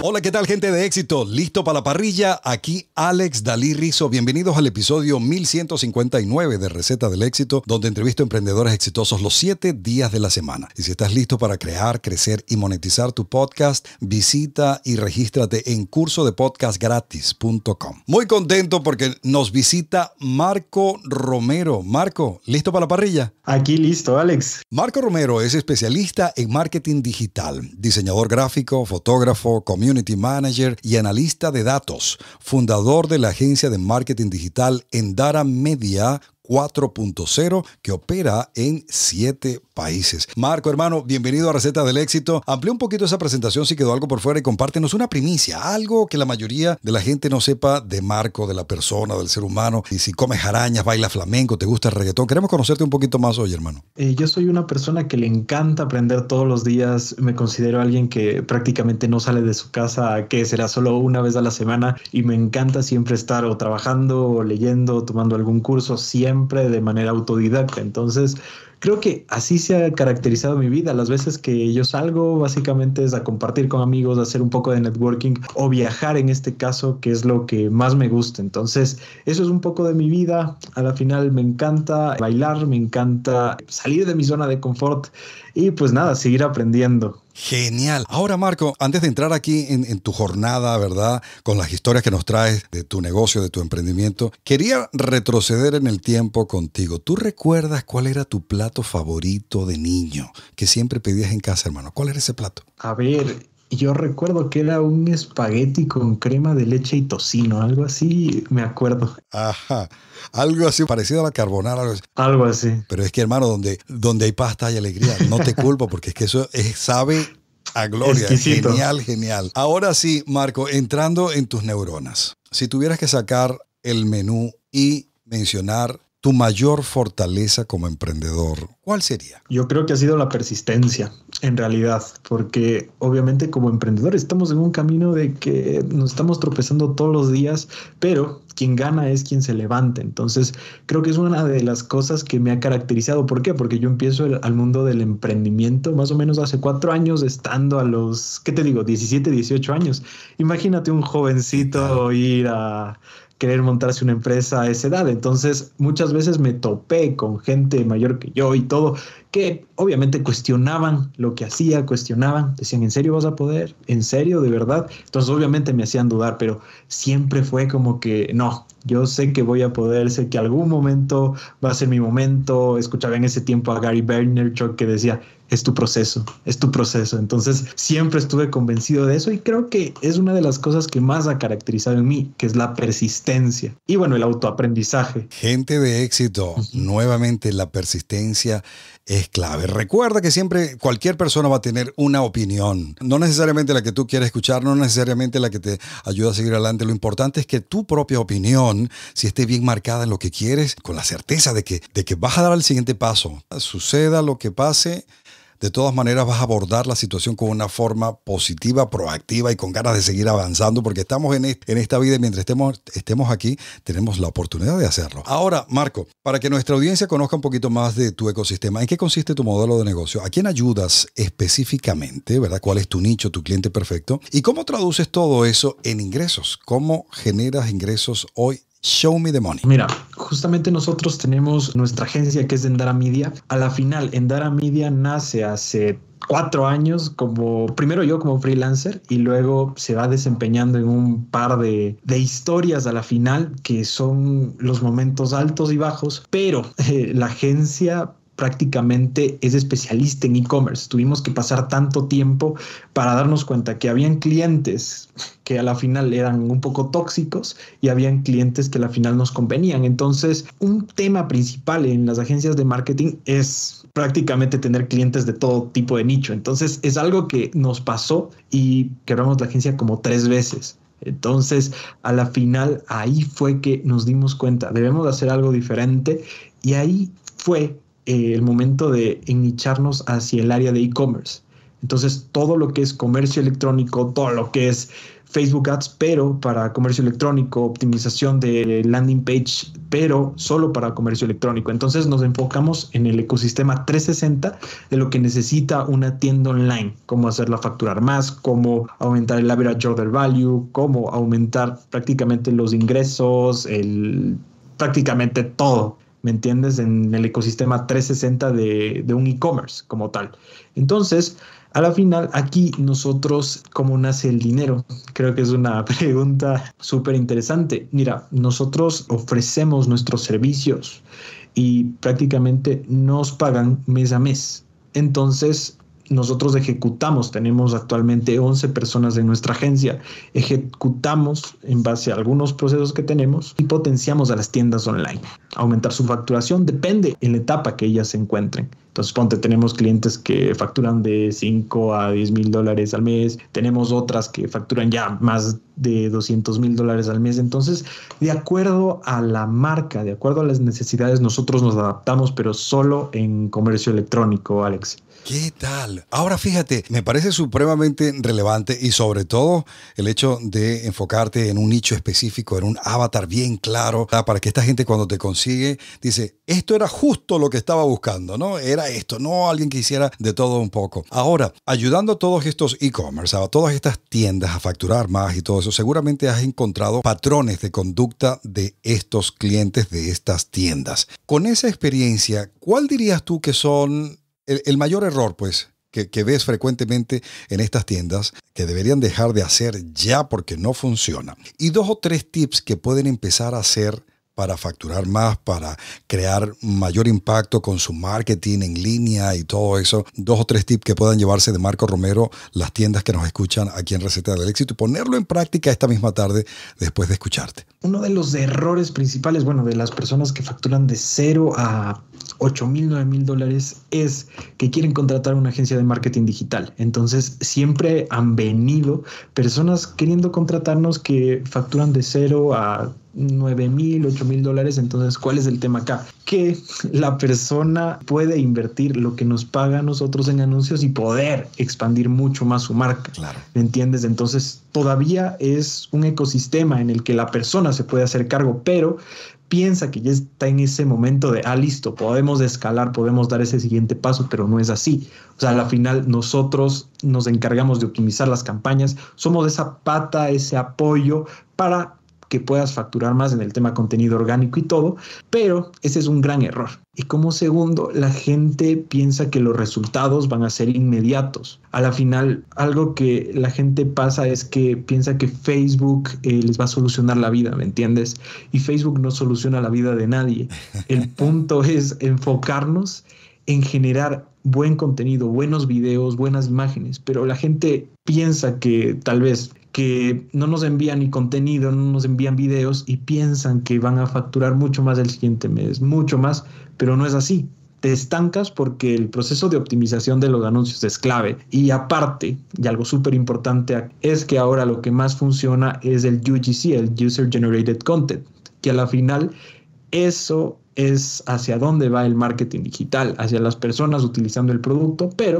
Hola, ¿qué tal gente de éxito? ¿Listo para la parrilla? Aquí Alex Dalí Rizo. Bienvenidos al episodio 1159 de Receta del Éxito, donde entrevisto a emprendedores exitosos los 7 días de la semana. Y si estás listo para crear, crecer y monetizar tu podcast, visita y regístrate en cursodepodcastgratis.com. Muy contento porque nos visita Marco Romero. Marco, ¿listo para la parrilla? Aquí listo, Alex. Marco Romero es especialista en marketing digital, diseñador gráfico, fotógrafo, comienzo Community Manager y analista de datos, fundador de la agencia de marketing digital Endara Media, 4.0 que opera en 7 países. Marco, hermano, bienvenido a Receta del Éxito. Amplía un poquito esa presentación si quedó algo por fuera y compártenos una primicia, algo que la mayoría de la gente no sepa de Marco, de la persona, del ser humano. Y si comes arañas, baila flamenco, te gusta el reggaetón. Queremos conocerte un poquito más hoy, hermano. Eh, yo soy una persona que le encanta aprender todos los días. Me considero alguien que prácticamente no sale de su casa, que será solo una vez a la semana. Y me encanta siempre estar o trabajando, o leyendo, o tomando algún curso. Siempre de manera autodidacta. Entonces, creo que así se ha caracterizado mi vida. Las veces que yo salgo, básicamente es a compartir con amigos, a hacer un poco de networking o viajar en este caso, que es lo que más me gusta. Entonces, eso es un poco de mi vida. A la final me encanta bailar, me encanta salir de mi zona de confort y pues nada, seguir aprendiendo. Genial. Ahora, Marco, antes de entrar aquí en, tu jornada, ¿verdad? Con las historias que nos traes de tu negocio, de tu emprendimiento, quería retroceder en el tiempo contigo. ¿Tú recuerdas cuál era tu plato favorito de niño que siempre pedías en casa, hermano? ¿Cuál era ese plato? A ver, yo recuerdo que era un espagueti con crema de leche y tocino, algo así, me acuerdo. Ajá, algo así parecido a la carbonara. Algo así. Pero es que, hermano, donde, donde hay pasta hay alegría. No te culpo, porque es que eso sabe a gloria. Genial, genial. Ahora sí, Marco, entrando en tus neuronas, si tuvieras que sacar el menú y mencionar tu mayor fortaleza como emprendedor, ¿cuál sería? Yo creo que ha sido la persistencia en realidad, porque obviamente como emprendedores estamos en un camino de que nos estamos tropezando todos los días, pero quien gana es quien se levanta. Entonces, creo que es una de las cosas que me ha caracterizado. ¿Por qué? Porque yo empiezo al mundo del emprendimiento más o menos hace cuatro años, estando a los, ¿qué te digo?, 17, 18 años. Imagínate un jovencito ir a querer montarse una empresa a esa edad. Entonces, muchas veces me topé con gente mayor que yo y todo, que obviamente cuestionaban lo que hacía, cuestionaban, decían, ¿en serio vas a poder? ¿En serio, de verdad? Entonces, obviamente me hacían dudar, pero siempre fue como que, no, yo sé que voy a poder, sé que algún momento va a ser mi momento. Escuchaba en ese tiempo a Gary Vaynerchuk que decía, es tu proceso, es tu proceso. Entonces siempre estuve convencido de eso y creo que es una de las cosas que más ha caracterizado en mí, que es la persistencia y bueno, el autoaprendizaje. Gente de éxito, nuevamente la persistencia es clave. Recuerda que siempre cualquier persona va a tener una opinión, no necesariamente la que tú quieras escuchar, no necesariamente la que te ayuda a seguir adelante. Lo importante es que tu propia opinión, si esté bien marcada en lo que quieres, con la certeza de que, de que vas a dar el siguiente paso, suceda lo que pase, de todas maneras vas a abordar la situación con una forma positiva, proactiva y con ganas de seguir avanzando, porque estamos en, esta vida y mientras estemos, estemos aquí, tenemos la oportunidad de hacerlo. Ahora, Marco, para que nuestra audiencia conozca un poquito más de tu ecosistema, ¿en qué consiste tu modelo de negocio? ¿A quién ayudas específicamente? ¿Verdad? ¿Cuál es tu nicho, tu cliente perfecto? ¿Y cómo traduces todo eso en ingresos? ¿Cómo generas ingresos hoy Show Me the Money. Mira, justamente nosotros tenemos nuestra agencia que es Endara Media. A la final, Endara Media nace hace cuatro años como primero yo como freelancer y luego se va desempeñando en un par de, de historias a la final que son los momentos altos y bajos pero eh, la agencia prácticamente es especialista en e-commerce. Tuvimos que pasar tanto tiempo para darnos cuenta que habían clientes que a la final eran un poco tóxicos y habían clientes que a la final nos convenían. Entonces, un tema principal en las agencias de marketing es prácticamente tener clientes de todo tipo de nicho. Entonces, es algo que nos pasó y quebramos la agencia como tres veces. Entonces, a la final, ahí fue que nos dimos cuenta, debemos hacer algo diferente y ahí fue eh, el momento de ennicharnos hacia el área de e-commerce. Entonces, todo lo que es comercio electrónico, todo lo que es Facebook Ads, pero para comercio electrónico, optimización de landing page, pero solo para comercio electrónico. Entonces nos enfocamos en el ecosistema 360 de lo que necesita una tienda online, cómo hacerla facturar más, cómo aumentar el average order value, cómo aumentar prácticamente los ingresos, prácticamente todo. ¿me entiendes? En el ecosistema 360 de, un e-commerce como tal. Entonces, a la final, aquí nosotros, ¿cómo nace el dinero? Creo que es una pregunta súper interesante. Mira, nosotros ofrecemos nuestros servicios y prácticamente nos pagan mes a mes. Entonces, nosotros ejecutamos, tenemos actualmente 11 personas en nuestra agencia, ejecutamos en base a algunos procesos que tenemos y potenciamos a las tiendas online. Aumentar su facturación depende en la etapa que ellas se encuentren. Entonces, ponte, tenemos clientes que facturan de 5 a 10 mil dólares al mes, tenemos otras que facturan ya más de 200 mil dólares al mes. Entonces, de acuerdo a la marca, de acuerdo a las necesidades, nosotros nos adaptamos, pero solo en comercio electrónico, Alex. ¿Qué tal? Ahora fíjate, me parece supremamente relevante y sobre todo el hecho de enfocarte en un nicho específico, en un avatar bien claro, para que esta gente cuando te consigue dice, esto era justo lo que estaba buscando, ¿no? Era esto, no alguien que hiciera de todo un poco. Ahora, ayudando a todos estos e-commerce, a todas estas tiendas a facturar más y todo eso, seguramente has encontrado patrones de conducta de estos clientes de estas tiendas. Con esa experiencia, ¿cuál dirías tú que son el, mayor error, pues, que, ves frecuentemente en estas tiendas que deberían dejar de hacer ya porque no funciona. Y dos o tres tips que pueden empezar a hacer para facturar más, para crear mayor impacto con su marketing en línea y todo eso. Dos o tres tips que puedan llevarse de Marco Romero las tiendas que nos escuchan aquí en Receta del Éxito y ponerlo en práctica esta misma tarde después de escucharte. Uno de los errores principales, bueno, de las personas que facturan de cero a 8 mil, 9 mil dólares es que quieren contratar una agencia de marketing digital. Entonces, siempre han venido personas queriendo contratarnos que facturan de cero a 9 mil, 8 mil dólares. Entonces, ¿cuál es el tema acá? Que la persona puede invertir lo que nos paga a nosotros en anuncios y poder expandir mucho más su marca. Claro. ¿Me entiendes? Entonces, todavía es un ecosistema en el que la persona se puede hacer cargo, pero piensa que ya está en ese momento de, ah, listo, podemos escalar, podemos dar ese siguiente paso, pero no es así. O sea, a la final nosotros nos encargamos de optimizar las campañas, somos esa pata, ese apoyo para que puedas facturar más en el tema contenido orgánico y todo, pero ese es un gran error. Y como segundo, la gente piensa que los resultados van a ser inmediatos. A la final, algo que la gente pasa es que piensa que Facebook eh, les va a solucionar la vida, ¿me entiendes? Y Facebook no soluciona la vida de nadie. El punto es enfocarnos en generar buen contenido, buenos videos, buenas imágenes, pero la gente piensa que tal vez que no nos envían ni contenido, no nos envían videos y piensan que van a facturar mucho más el siguiente mes, mucho más, pero no es así. Te estancas porque el proceso de optimización de los anuncios es clave. Y aparte, y algo súper importante, es que ahora lo que más funciona es el UGC, el User Generated Content, que a la final eso es hacia dónde va el marketing digital, hacia las personas utilizando el producto, pero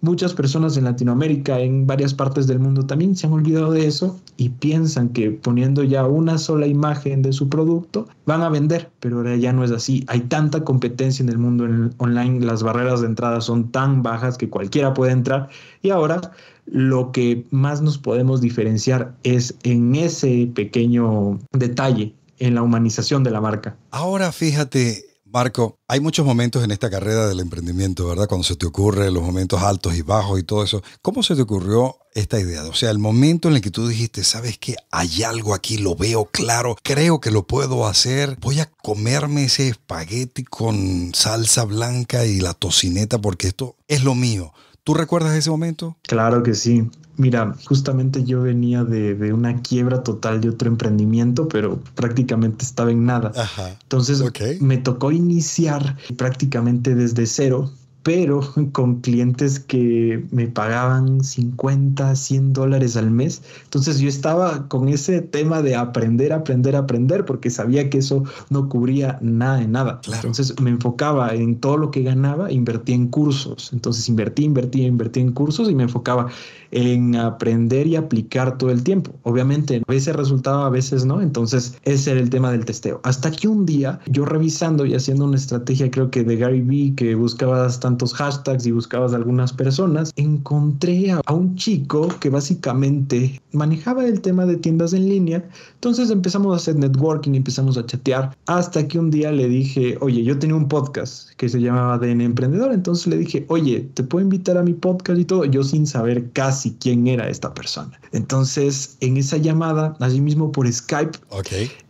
muchas personas en Latinoamérica, en varias partes del mundo también se han olvidado de eso y piensan que poniendo ya una sola imagen de su producto van a vender, pero ahora ya no es así. Hay tanta competencia en el mundo online, las barreras de entrada son tan bajas que cualquiera puede entrar y ahora lo que más nos podemos diferenciar es en ese pequeño detalle, en la humanización de la marca. Ahora fíjate, Marco, hay muchos momentos en esta carrera del emprendimiento, ¿verdad? Cuando se te ocurre los momentos altos y bajos y todo eso. ¿Cómo se te ocurrió esta idea? O sea, el momento en el que tú dijiste, ¿sabes qué? Hay algo aquí, lo veo claro, creo que lo puedo hacer. Voy a comerme ese espagueti con salsa blanca y la tocineta porque esto es lo mío. ¿Tú recuerdas ese momento? Claro que sí. Mira, justamente yo venía de, una quiebra total de otro emprendimiento, pero prácticamente estaba en nada. Ajá. Entonces me tocó iniciar prácticamente desde cero pero con clientes que me pagaban 50, 100 dólares al mes. Entonces yo estaba con ese tema de aprender, aprender, aprender, porque sabía que eso no cubría nada de nada. Entonces me enfocaba en todo lo que ganaba, invertí en cursos. Entonces invertí, invertí, invertí en cursos y me enfocaba en aprender y aplicar todo el tiempo. Obviamente, a veces resultaba, a veces no. Entonces ese era el tema del testeo. Hasta que un día yo revisando y haciendo una estrategia, creo que de Gary Vee, que buscaba bastante hashtags y buscabas algunas personas, encontré a, un chico que básicamente manejaba el tema de tiendas en línea. Entonces empezamos a hacer networking, empezamos a chatear, hasta que un día le dije, oye, yo tenía un podcast que se llamaba DN Emprendedor, entonces le dije, oye, te puedo invitar a mi podcast y todo, yo sin saber casi quién era esta persona. Entonces, en esa llamada, así mismo por Skype,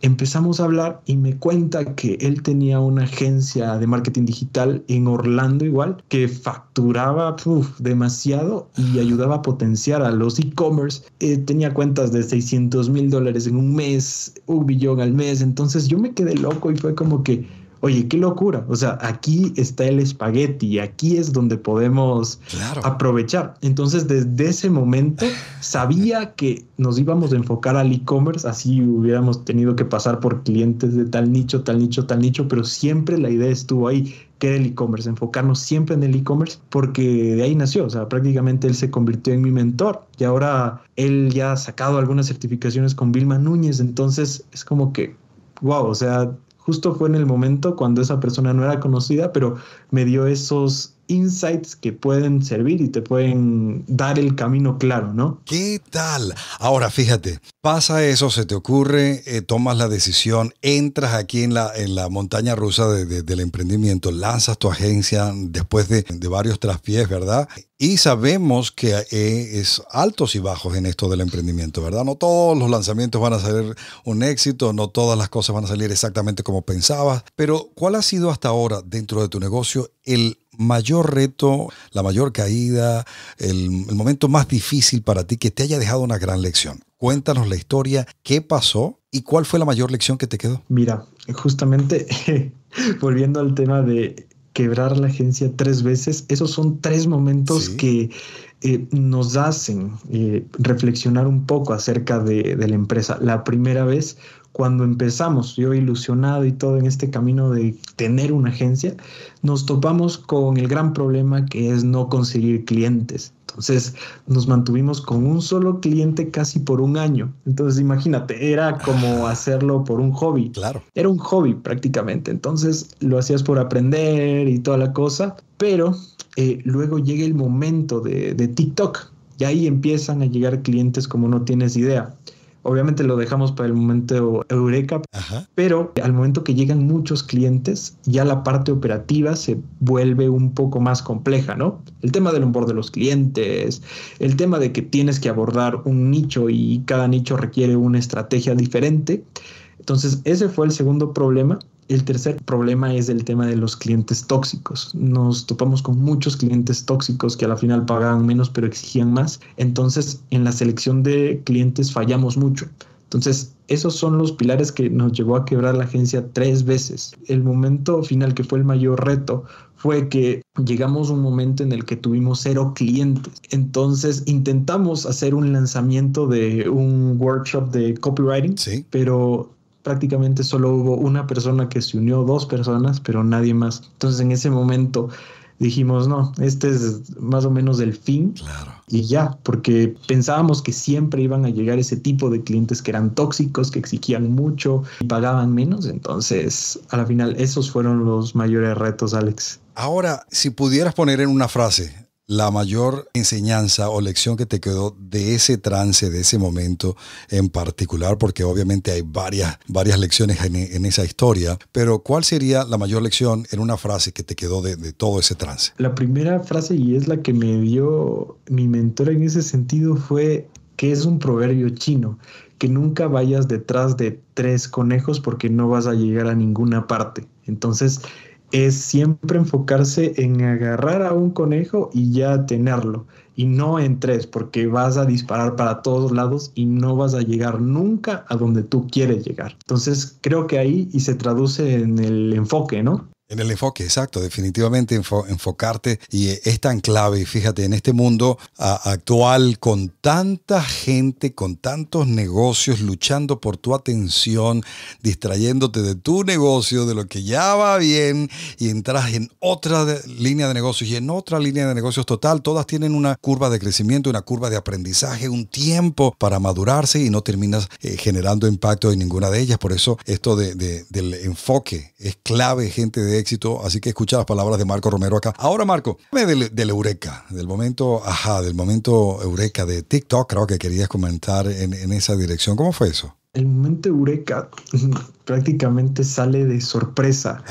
empezamos a hablar y me cuenta que él tenía una agencia de marketing digital en Orlando igual que facturaba demasiado y ayudaba a potenciar a los e-commerce. Eh, tenía cuentas de 600 mil dólares en un mes, un billón al mes. Entonces yo me quedé loco y fue como que oye, qué locura. O sea, aquí está el espagueti, aquí es donde podemos aprovechar. Entonces, desde ese momento sabía que nos íbamos a enfocar al e-commerce, así hubiéramos tenido que pasar por clientes de tal nicho, tal nicho, tal nicho, pero siempre la idea estuvo ahí que era el e-commerce, enfocarnos siempre en el e-commerce, porque de ahí nació, o sea, prácticamente él se convirtió en mi mentor y ahora él ya ha sacado algunas certificaciones con Vilma Núñez, entonces es como que, wow, o sea, justo fue en el momento cuando esa persona no era conocida, pero me dio esos insights que pueden servir y te pueden dar el camino claro, ¿no? ¿Qué tal? Ahora, fíjate, pasa eso, se te ocurre, eh, tomas la decisión, entras aquí en la, en la montaña rusa del emprendimiento, lanzas tu agencia después de, varios traspiés, ¿verdad? Y sabemos que eh, es altos y bajos en esto del emprendimiento, ¿verdad? No todos los lanzamientos van a ser un éxito, no todas las cosas van a salir exactamente como pensabas, pero ¿cuál ha sido hasta ahora dentro de tu negocio el mayor reto, la mayor caída, el, momento más difícil para ti que te haya dejado una gran lección? Cuéntanos la historia, qué pasó y cuál fue la mayor lección que te quedó. Mira, justamente volviendo al tema de quebrar la agencia tres veces, esos son tres momentos que eh, nos hacen eh, reflexionar un poco acerca de la empresa. La primera vez cuando empezamos, yo ilusionado y todo en este camino de tener una agencia, nos topamos con el gran problema que es no conseguir clientes. Entonces nos mantuvimos con un solo cliente casi por un año. Entonces imagínate, era como hacerlo por un hobby. Claro. Era un hobby prácticamente. Entonces lo hacías por aprender y toda la cosa. Pero eh, luego llega el momento de, de TikTok y ahí empiezan a llegar clientes como no tienes idea. Obviamente lo dejamos para el momento eureka, pero al momento que llegan muchos clientes, ya la parte operativa se vuelve un poco más compleja, ¿no? El tema del onboard de los clientes, el tema de que tienes que abordar un nicho y cada nicho requiere una estrategia diferente. Entonces, ese fue el segundo problema el tercer problema es el tema de los clientes tóxicos. Nos topamos con muchos clientes tóxicos que a la final pagaban menos pero exigían más. Entonces, en la selección de clientes fallamos mucho. Entonces, esos son los pilares que nos llevó a quebrar la agencia tres veces. El momento final que fue el mayor reto fue que llegamos a un momento en el que tuvimos cero clientes. Entonces intentamos hacer un lanzamiento de un workshop de copywriting, pero prácticamente solo hubo una persona que se unió, dos personas, pero nadie más. Entonces en ese momento dijimos, no, este es más o menos el fin. Claro. Y ya, porque pensábamos que siempre iban a llegar ese tipo de clientes que eran tóxicos, que exigían mucho y pagaban menos. Entonces, a la final, esos fueron los mayores retos, Alex. Ahora, si pudieras poner en una frase la mayor enseñanza o lección que te quedó de ese trance, de ese momento en particular? Porque obviamente hay varias, varias lecciones en, esa historia, pero ¿cuál sería la mayor lección en una frase que te quedó de, de, todo ese trance? La primera frase y es la que me dio mi mentor en ese sentido fue que es un proverbio chino, que nunca vayas detrás de tres conejos porque no vas a llegar a ninguna parte. Entonces, es siempre enfocarse en agarrar a un conejo y ya tenerlo, y no en tres, porque vas a disparar para todos lados y no vas a llegar nunca a donde tú quieres llegar. Entonces creo que ahí y se traduce en el enfoque, ¿no? En el enfoque, exacto, definitivamente enfocarte y eh, es tan clave, fíjate, en este mundo actual con tanta gente, con tantos negocios luchando por tu atención, distrayéndote de tu negocio, de lo que ya va bien y entras en otra línea de negocios y en otra línea de negocios total, todas tienen una curva de crecimiento, una curva de aprendizaje, un tiempo para madurarse y no terminas eh, generando impacto en ninguna de ellas. Por eso esto del enfoque es clave, gente de éxito, así que escucha las palabras de Marco Romero acá. Ahora, Marco, del, del Eureka, del momento, ajá, del momento Eureka de TikTok, creo que querías comentar en esa dirección. ¿Cómo fue eso? El momento Eureka prácticamente sale de sorpresa,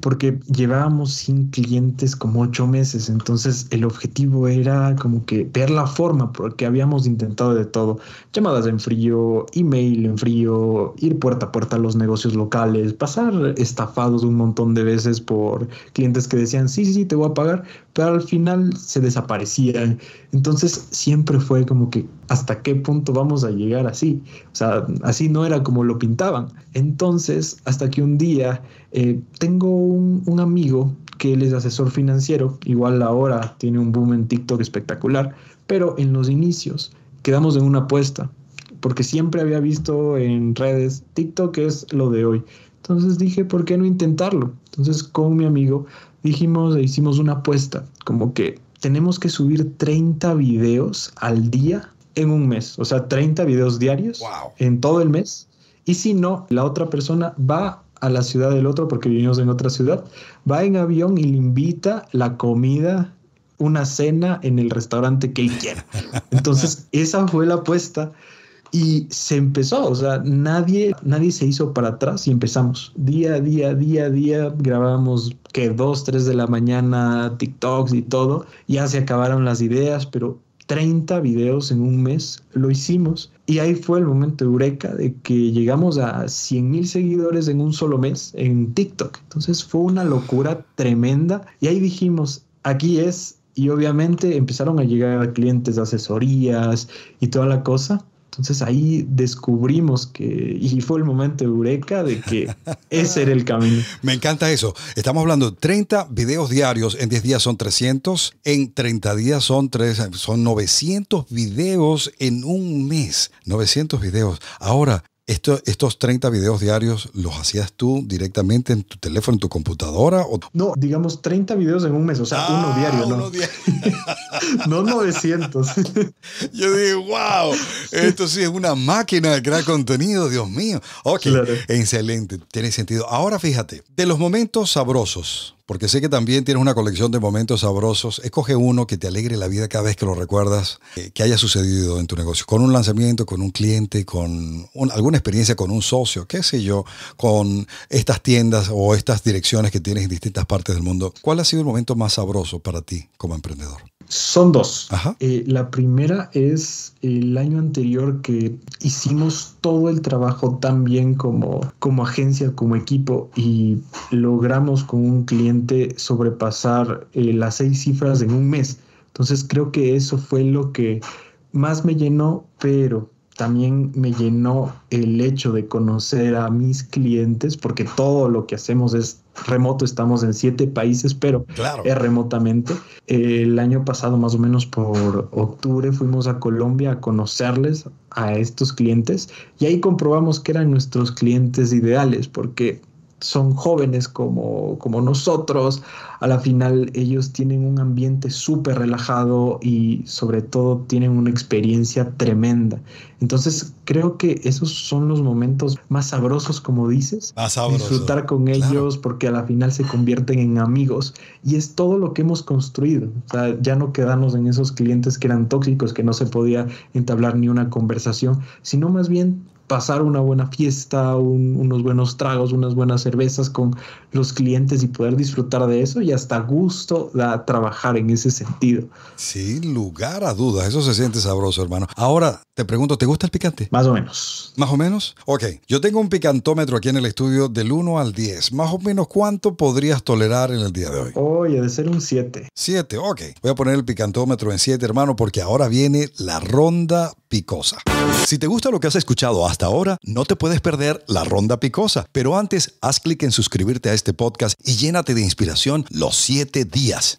porque llevábamos sin clientes como ocho meses, entonces el objetivo era como que ver la forma, porque habíamos intentado de todo, llamadas en frío, email en frío, ir puerta a puerta a los negocios locales, pasar estafados un montón de veces por clientes que decían, sí, sí, sí, te voy a pagar, pero al final se desaparecían. Entonces siempre fue como que, ¿hasta qué punto vamos a llegar así? O sea, así no era como lo pintaban. Entonces, entonces, hasta que un día eh, tengo un, amigo que él es asesor financiero, igual ahora tiene un boom en TikTok espectacular, pero en los inicios quedamos en una apuesta, porque siempre había visto en redes, TikTok es lo de hoy. Entonces dije, ¿por qué no intentarlo? Entonces con mi amigo dijimos e hicimos una apuesta, como que tenemos que subir 30 videos al día en un mes, o sea, 30 videos diarios en todo el mes y si no, la otra persona va a la ciudad del otro, porque vivimos en otra ciudad, va en avión y le invita la comida, una cena en el restaurante que él quiera. Entonces, esa fue la apuesta y se empezó, o sea, nadie, nadie se hizo para atrás y empezamos. Día a día, día a día, grabamos que dos, tres de la mañana, TikToks y todo. Ya se acabaron las ideas, pero 30 videos en un mes lo hicimos y ahí fue el momento eureka de que llegamos a 100 mil seguidores en un solo mes en TikTok. Entonces fue una locura tremenda. Y ahí dijimos, aquí es. Y obviamente empezaron a llegar clientes de asesorías y toda la cosa. Entonces ahí descubrimos que, y fue el momento eureka de que ese era el camino. Me encanta eso. Estamos hablando de 30 videos diarios, en 10 días son 300, en 30 días son, son 900 videos en un mes, 900 videos. Ahora, ¿Estos 30 videos diarios los hacías tú directamente en tu teléfono, en tu computadora? O... No, digamos 30 videos en un mes, o sea, ah, uno diario, ¿no? no 900. Yo dije, wow, esto sí es una máquina de crear contenido, Dios mío. Ok, excelente, tiene sentido. Ahora fíjate, de los momentos sabrosos, porque sé que también tienes una colección de momentos sabrosos. Escoge uno que te alegre la vida cada vez que lo recuerdas, eh, que haya sucedido en tu negocio, con un lanzamiento, con un cliente, con alguna experiencia con un socio, qué sé yo, con estas tiendas o estas direcciones que tienes en distintas partes del mundo. ¿Cuál ha sido el momento más sabroso para ti como emprendedor? Son dos. Eh, la primera es el año anterior que hicimos todo el trabajo tan bien como, como agencia, como equipo y logramos con un cliente sobrepasar eh, las seis cifras en un mes. Entonces creo que eso fue lo que más me llenó, pero también me llenó el hecho de conocer a mis clientes porque todo lo que hacemos es remoto, estamos en siete países, pero remotamente. El año pasado, más o menos por octubre, fuimos a Colombia a conocerles a estos clientes y ahí comprobamos que eran nuestros clientes ideales, porque son jóvenes como, como nosotros, a la final ellos tienen un ambiente súper relajado y sobre todo tienen una experiencia tremenda. Entonces creo que esos son los momentos más sabrosos, como dices, disfrutar con ellos porque a la final se convierten en amigos y es todo lo que hemos construido. ya no quedarnos en esos clientes que eran tóxicos, que no se podía entablar ni una conversación, sino más bien pasar una buena fiesta, unos buenos tragos, unas buenas cervezas con los clientes y poder disfrutar de eso y hasta gusto da trabajar en ese sentido. Sin lugar a dudas, eso se siente sabroso, hermano. Ahora, te pregunto, ¿te gusta el picante? Más o menos. ¿Más o menos? Ok, yo tengo un picantómetro aquí en el estudio del 1 al 10. Más o menos, ¿cuánto podrías tolerar en el día de hoy? Oye, debe ser un 7. 7, ok. Voy a poner el picantómetro en 7, hermano, porque ahora viene la ronda picosa. Si te gusta lo que has escuchado hasta ahora, no te puedes perder la ronda picosa. Pero antes, haz clic en suscribirte a este podcast y llénate de inspiración los 7 días.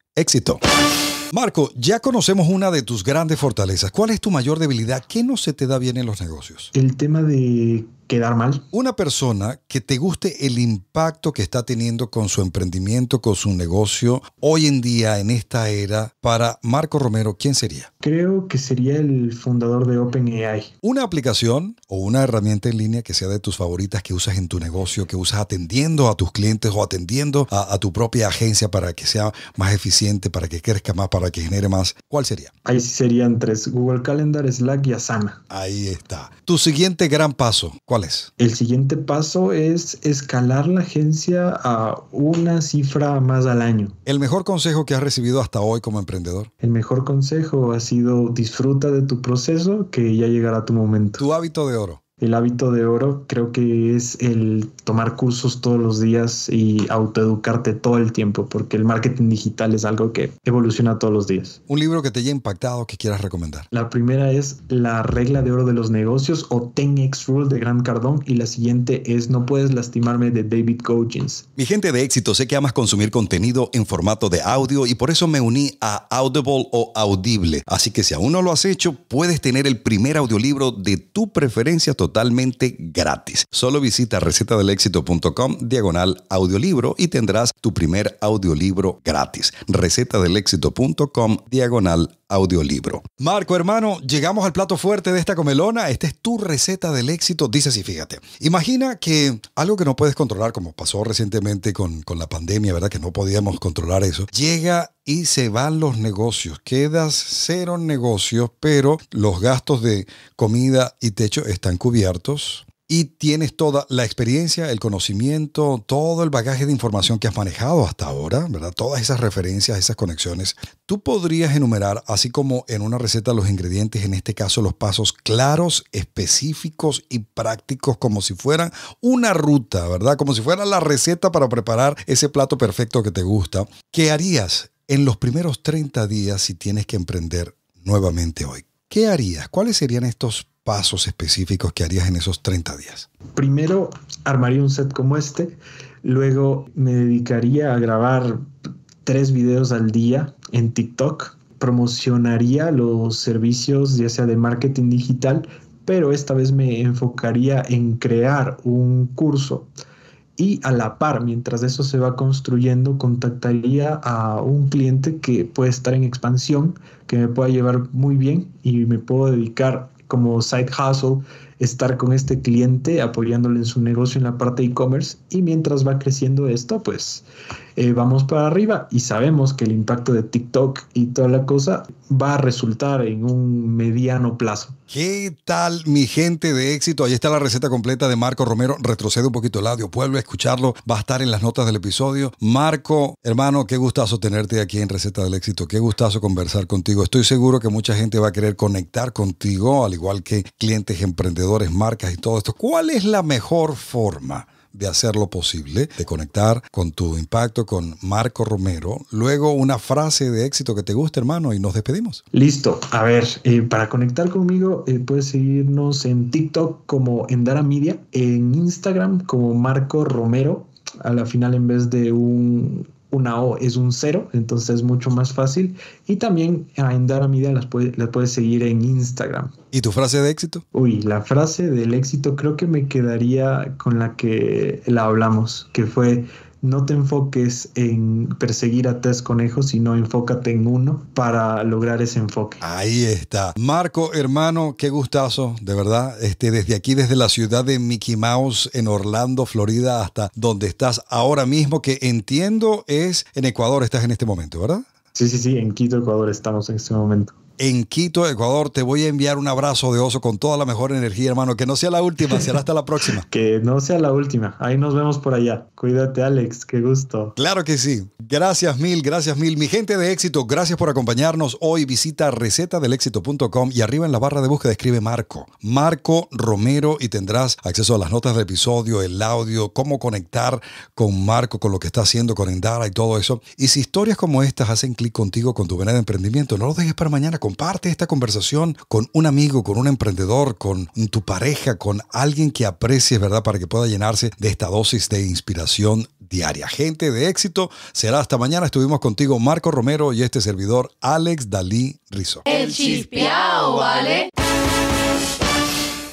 Éxito. Marco, ya conocemos una de tus grandes fortalezas. ¿Cuál es tu mayor debilidad? ¿Qué no se te da bien en los negocios? El tema de quedar mal. Una persona que te guste el impacto que está teniendo con su emprendimiento, con su negocio, hoy en día, en esta era, para Marco Romero, ¿quién sería? Creo que sería el fundador de OpenAI. Una aplicación o una herramienta en línea que sea de tus favoritas que usas en tu negocio, que usas atendiendo a tus clientes o atendiendo a, tu propia agencia para que sea más eficiente, para que crezca más, para para que genere más, ¿cuál sería? Ahí serían tres, Google Calendar, Slack y Asana. Ahí está. Tu siguiente gran paso, ¿cuál es? El siguiente paso es escalar la agencia a una cifra más al año. ¿El mejor consejo que has recibido hasta hoy como emprendedor? El mejor consejo ha sido disfruta de tu proceso que ya llegará tu momento. Tu hábito de oro el hábito de oro creo que es el tomar cursos todos los días y autoeducarte todo el tiempo, porque el marketing digital es algo que evoluciona todos los días. Un libro que te haya impactado que quieras recomendar. La primera es La regla de oro de los negocios o 10X Rule de Grant Cardone y la siguiente es No puedes lastimarme de David Goggins. Mi gente de éxito, sé que amas consumir contenido en formato de audio y por eso me uní a Audible o Audible. Así que si aún no lo has hecho, puedes tener el primer audiolibro de tu preferencia total totalmente gratis. Solo visita recetadelexito.com diagonal audiolibro y tendrás tu primer audiolibro gratis. recetadelexito.com diagonal audiolibro. Marco, hermano, llegamos al plato fuerte de esta comelona. Esta es tu receta del éxito. Dice así, fíjate. Imagina que algo que no puedes controlar, como pasó recientemente con, con la pandemia, ¿verdad? Que no podíamos controlar eso. Llega y se van los negocios. Quedas cero negocios, pero los gastos de comida y techo están cubiertos. Y tienes toda la experiencia, el conocimiento, todo el bagaje de información que has manejado hasta ahora, ¿verdad? Todas esas referencias, esas conexiones. Tú podrías enumerar, así como en una receta, los ingredientes, en este caso los pasos claros, específicos y prácticos, como si fueran una ruta, ¿verdad? Como si fuera la receta para preparar ese plato perfecto que te gusta. ¿Qué harías en los primeros 30 días si tienes que emprender nuevamente hoy? ¿Qué harías? ¿Cuáles serían estos pasos específicos que harías en esos 30 días? Primero, armaría un set como este. Luego me dedicaría a grabar tres videos al día en TikTok. Promocionaría los servicios, ya sea de marketing digital, pero esta vez me enfocaría en crear un curso y a la par, mientras eso se va construyendo, contactaría a un cliente que puede estar en expansión, que me pueda llevar muy bien y me puedo dedicar como side hustle estar con este cliente apoyándole en su negocio en la parte e-commerce y mientras va creciendo esto, pues eh, vamos para arriba y sabemos que el impacto de TikTok y toda la cosa va a resultar en un mediano plazo. ¿Qué tal mi gente de éxito? Ahí está la receta completa de Marco Romero. Retrocede un poquito el audio, pueblo, escucharlo. Va a estar en las notas del episodio. Marco, hermano, qué gustazo tenerte aquí en Receta del Éxito. Qué gustazo conversar contigo. Estoy seguro que mucha gente va a querer conectar contigo, al igual que clientes emprendedores marcas y todo esto, ¿cuál es la mejor forma? de hacerlo posible, de conectar con tu impacto, con Marco Romero. Luego una frase de éxito que te guste, hermano, y nos despedimos. Listo. A ver, eh, para conectar conmigo eh, puedes seguirnos en TikTok como Endara Media, en Instagram como Marco Romero. A la final, en vez de un una O es un cero, entonces es mucho más fácil. Y también a Endara Media las, las puedes seguir en Instagram. ¿Y tu frase de éxito? Uy, la frase del éxito creo que me quedaría con la que la hablamos, que fue no te enfoques en perseguir a tres conejos, sino enfócate en uno para lograr ese enfoque. Ahí está. Marco, hermano, qué gustazo, de verdad. Este, desde aquí, desde la ciudad de Mickey Mouse, en Orlando, Florida, hasta donde estás ahora mismo, que entiendo es en Ecuador, estás en este momento, ¿verdad? Sí, sí, sí, en Quito, Ecuador estamos en este momento en Quito, Ecuador. Te voy a enviar un abrazo de oso con toda la mejor energía, hermano. Que no sea la última, será hasta la próxima. que no sea la última. Ahí nos vemos por allá. Cuídate, Alex. Qué gusto. Claro que sí. Gracias mil, gracias mil. Mi gente de éxito, gracias por acompañarnos hoy. Visita recetadelexito.com y arriba en la barra de búsqueda escribe Marco. Marco Romero y tendrás acceso a las notas del episodio, el audio, cómo conectar con Marco, con lo que está haciendo, con Endara y todo eso. Y si historias como estas hacen clic contigo, con tu vena de emprendimiento, no lo dejes para mañana. Con comparte esta conversación con un amigo, con un emprendedor, con tu pareja, con alguien que aprecies, ¿verdad? Para que pueda llenarse de esta dosis de inspiración diaria. Gente de éxito, será hasta mañana. Estuvimos contigo Marco Romero y este servidor Alex Dalí Rizzo. El ¿vale?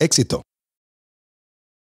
Éxito.